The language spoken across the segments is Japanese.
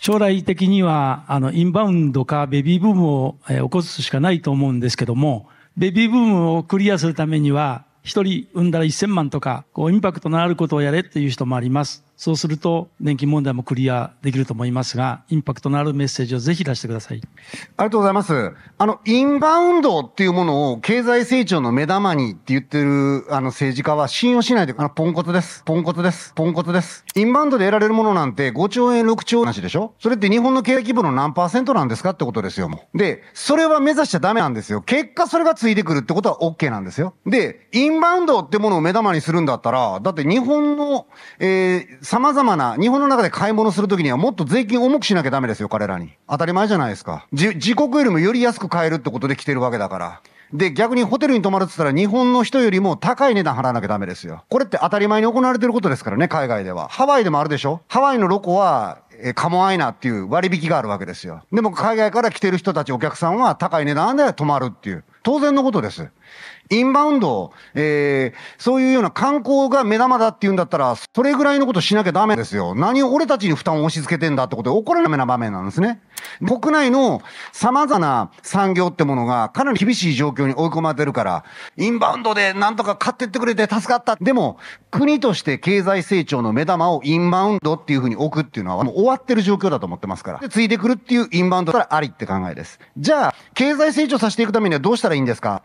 将来的には、あの、インバウンドかベビーブームを、起こすしかないと思うんですけども、ベビーブームをクリアするためには、一人産んだら1000万とか、こう、インパクトのあることをやれっていう人もあります。そうすると、年金問題もクリアできると思いますが、インパクトのあるメッセージをぜひ出してください。ありがとうございます。あの、インバウンドっていうものを経済成長の目玉にって言ってる、あの、政治家は信用しないで、あの、ポンコツです。ポンコツです。ポンコツです。インバウンドで得られるものなんて5兆円、6兆円しでしょそれって日本の経済規模の何パーセントなんですかってことですよ、もう。で、それは目指しちゃダメなんですよ。結果それがついてくるってことは OK なんですよ。で、インバウンドってものを目玉にするんだったら、だって日本の、えーさまざまな、日本の中で買い物するときにはもっと税金重くしなきゃダメですよ、彼らに。当たり前じゃないですか。自国よりもより安く買えるってことで来てるわけだから。で、逆にホテルに泊まるって言ったら日本の人よりも高い値段払わなきゃダメですよ。これって当たり前に行われてることですからね、海外では。ハワイでもあるでしょハワイのロコは、えカモアイナっていう割引があるわけですよ。でも海外から来てる人たちお客さんは高い値段で泊まるっていう。当然のことです。インバウンド、えー、そういうような観光が目玉だっていうんだったら、それぐらいのことしなきゃダメですよ。何を俺たちに負担を押し付けてんだってことで怒らなめな場面なんですね。国内の様々な産業ってものがかなり厳しい状況に追い込まれてるから、インバウンドでなんとか買ってってくれて助かった。でも、国として経済成長の目玉をインバウンドっていうふうに置くっていうのはもう終わってる状況だと思ってますから。で、ついてくるっていうインバウンドだったらありって考えです。じゃあ、経済成長させていくためにはどうしたらいいんですか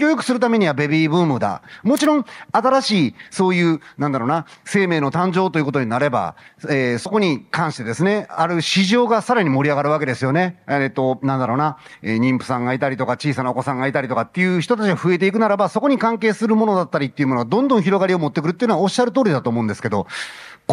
教育するためにはベビーブームだ。もちろん、新しい、そういう、なんだろうな、生命の誕生ということになれば、えー、そこに関してですね、ある市場がさらに盛り上がるわけですよね。えっ、と、なんだろうな、えー、妊婦さんがいたりとか、小さなお子さんがいたりとかっていう人たちが増えていくならば、そこに関係するものだったりっていうものは、どんどん広がりを持ってくるっていうのはおっしゃる通りだと思うんですけど、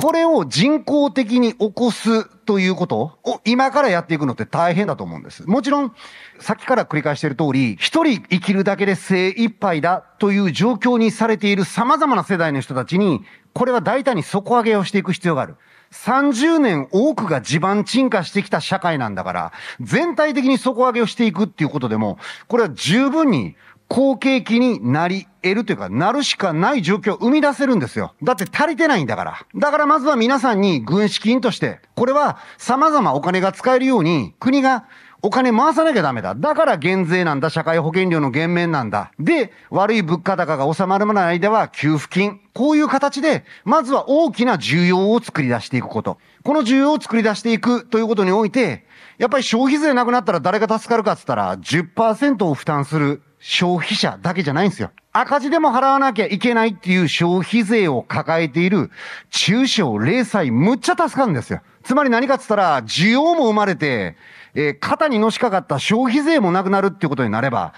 これを人工的に起こすということを今からやっていくのって大変だと思うんです。もちろん、さっきから繰り返している通り、一人生きるだけで精一杯だという状況にされている様々な世代の人たちに、これは大胆に底上げをしていく必要がある。30年多くが地盤沈下してきた社会なんだから、全体的に底上げをしていくっていうことでも、これは十分に好景気になり得るというか、なるしかない状況を生み出せるんですよ。だって足りてないんだから。だからまずは皆さんに軍資金として、これは様々お金が使えるように、国がお金回さなきゃダメだ。だから減税なんだ。社会保険料の減免なんだ。で、悪い物価高が収まるまでの間は給付金。こういう形で、まずは大きな需要を作り出していくこと。この需要を作り出していくということにおいて、やっぱり消費税なくなったら誰が助かるかっつったら10%を負担する消費者だけじゃないんですよ。赤字でも払わなきゃいけないっていう消費税を抱えている中小零細、むっちゃ助かるんですよ。つまり何かっつったら、需要も生まれて、えー、肩にのしかかった消費税もなくなるっていうことになれば、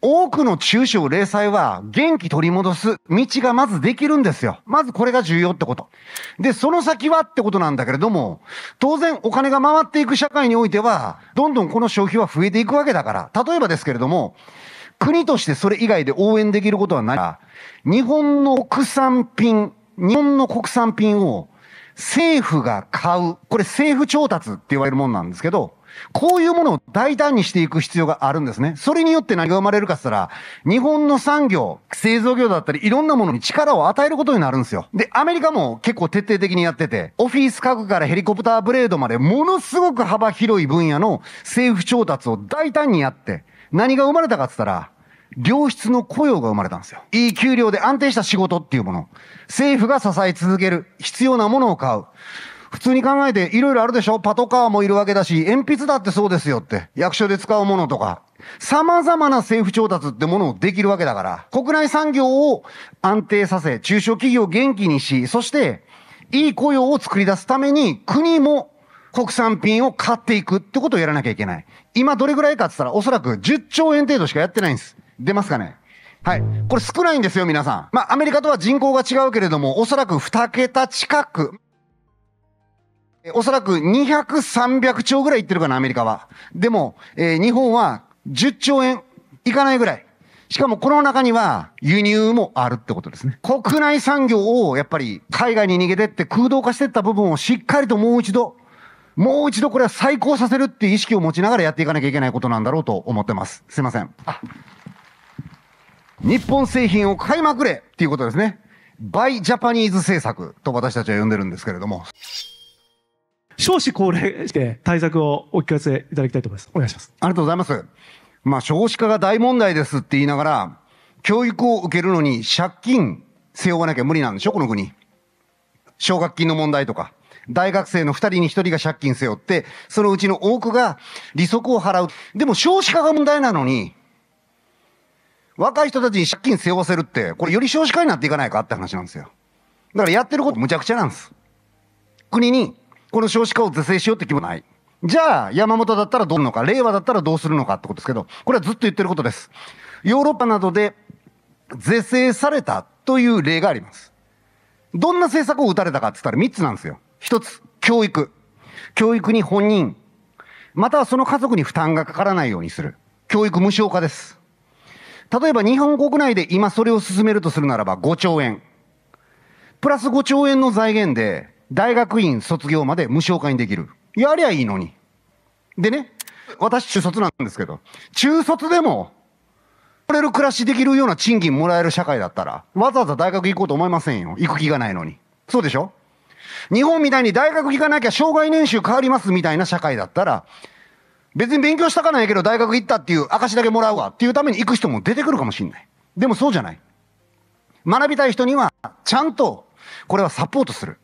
多くの中小零細は元気取り戻す道がまずできるんですよ。まずこれが重要ってこと。で、その先はってことなんだけれども、当然お金が回っていく社会においては、どんどんこの消費は増えていくわけだから。例えばですけれども、国としてそれ以外で応援できることはない日本の国産品、日本の国産品を政府が買う。これ政府調達って言われるもんなんですけど、こういうものを大胆にしていく必要があるんですね。それによって何が生まれるかって言ったら、日本の産業、製造業だったり、いろんなものに力を与えることになるんですよ。で、アメリカも結構徹底的にやってて、オフィス家具からヘリコプターブレードまで、ものすごく幅広い分野の政府調達を大胆にやって、何が生まれたかって言ったら、良質の雇用が生まれたんですよ。いい給料で安定した仕事っていうもの。政府が支え続ける。必要なものを買う。普通に考えていろいろあるでしょパトカーもいるわけだし、鉛筆だってそうですよって。役所で使うものとか。様々な政府調達ってものをできるわけだから、国内産業を安定させ、中小企業を元気にし、そして、いい雇用を作り出すために、国も国産品を買っていくってことをやらなきゃいけない。今どれぐらいかって言ったら、おそらく10兆円程度しかやってないんです。出ますかねはい。これ少ないんですよ、皆さん。まあ、アメリカとは人口が違うけれども、おそらく2桁近く、おそらく200、300兆ぐらいいってるかな、アメリカは。でも、えー、日本は10兆円いかないぐらい。しかもこの中には輸入もあるってことですね。国内産業をやっぱり海外に逃げてって空洞化してった部分をしっかりともう一度もう一度これは再考させるっていう意識を持ちながらやっていかなきゃいけないことなんだろうと思ってます。すいません。日本製品を買いまくれっていうことですね。バイジャパニーズ政策と私たちは呼んでるんですけれども。少子高齢して対策をお聞かせいただきたいと思います。お願いします。ありがとうございます。まあ少子化が大問題ですって言いながら、教育を受けるのに借金背負わなきゃ無理なんでしょこの国。奨学金の問題とか。大学生の二人に一人が借金背負って、そのうちの多くが利息を払う。でも少子化が問題なのに、若い人たちに借金背負わせるって、これより少子化になっていかないかって話なんですよ。だからやってることむちゃくちゃなんです。国にこの少子化を是正しようって気もない。じゃあ、山本だったらどうのか、令和だったらどうするのかってことですけど、これはずっと言ってることです。ヨーロッパなどで是正されたという例があります。どんな政策を打たれたかって言ったら3つなんですよ。一つ、教育。教育に本人、またはその家族に負担がかからないようにする。教育無償化です。例えば日本国内で今それを進めるとするならば5兆円。プラス5兆円の財源で大学院卒業まで無償化にできる。やりゃいいのに。でね、私中卒なんですけど、中卒でも、これる暮らしできるような賃金もらえる社会だったら、わざわざ大学行こうと思いませんよ。行く気がないのに。そうでしょ日本みたいに大学行かなきゃ障害年収変わりますみたいな社会だったら、別に勉強したかないけど大学行ったっていう証だけもらうわっていうために行く人も出てくるかもしんない。でもそうじゃない。学びたい人にはちゃんとこれはサポートする。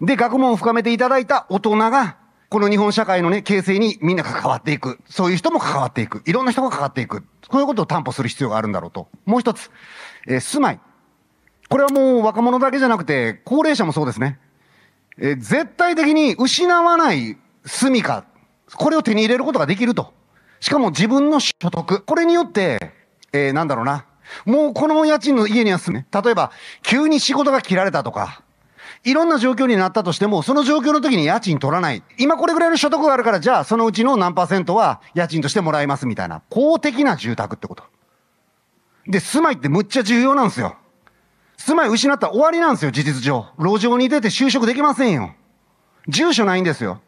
で、学問を深めていただいた大人が、この日本社会のね、形成にみんな関わっていく。そういう人も関わっていく。いろんな人が関わっていく。こういうことを担保する必要があるんだろうと。もう一つ、えー、住まい。これはもう若者だけじゃなくて、高齢者もそうですね。え絶対的に失わない住処、これを手に入れることができると。しかも自分の所得、これによって、えー、なんだろうな。もうこの家賃の家には住め。例えば、急に仕事が切られたとか、いろんな状況になったとしても、その状況の時に家賃取らない。今これぐらいの所得があるから、じゃあそのうちの何パーセントは家賃としてもらえますみたいな、公的な住宅ってこと。で、住まいってむっちゃ重要なんですよ。住まい失ったら終わりなんですよ、事実上。路上に出て就職できませんよ。住所ないんですよ。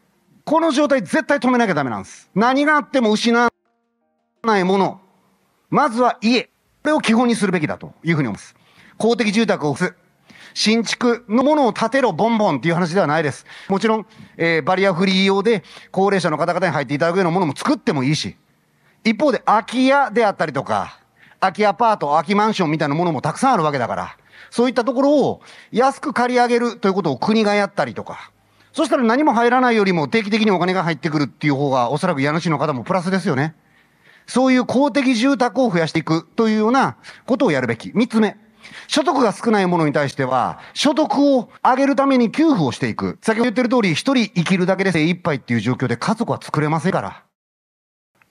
この状態絶対止めなきゃダメなんです。何があっても失わないもの。まずは家。これを基本にするべきだというふうに思います。公的住宅を押す。新築のものを建てろ、ボンボンっていう話ではないです。もちろん、えー、バリアフリー用で高齢者の方々に入っていただくようなものも作ってもいいし。一方で空き家であったりとか、空きアパート、空きマンションみたいなものもたくさんあるわけだから。そういったところを安く借り上げるということを国がやったりとか、そしたら何も入らないよりも定期的にお金が入ってくるっていう方が、おそらく家主の方もプラスですよね。そういう公的住宅を増やしていくというようなことをやるべき。三つ目。所得が少ないものに対しては、所得を上げるために給付をしていく。先ほど言ってる通り、一人生きるだけで精一杯っていう状況で家族は作れませんから。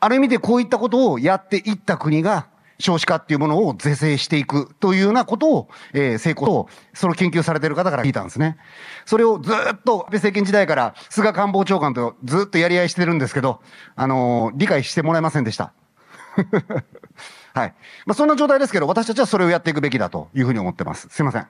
ある意味でこういったことをやっていった国が、少子化っていうものを是正していくというようなことを、えー、成功と、その研究されてる方から聞いたんですね。それをずっと安倍政権時代から菅官房長官とずっとやり合いしてるんですけど、あのー、理解してもらえませんでした。はい。まあ、そんな状態ですけど、私たちはそれをやっていくべきだというふうに思ってます。すいません。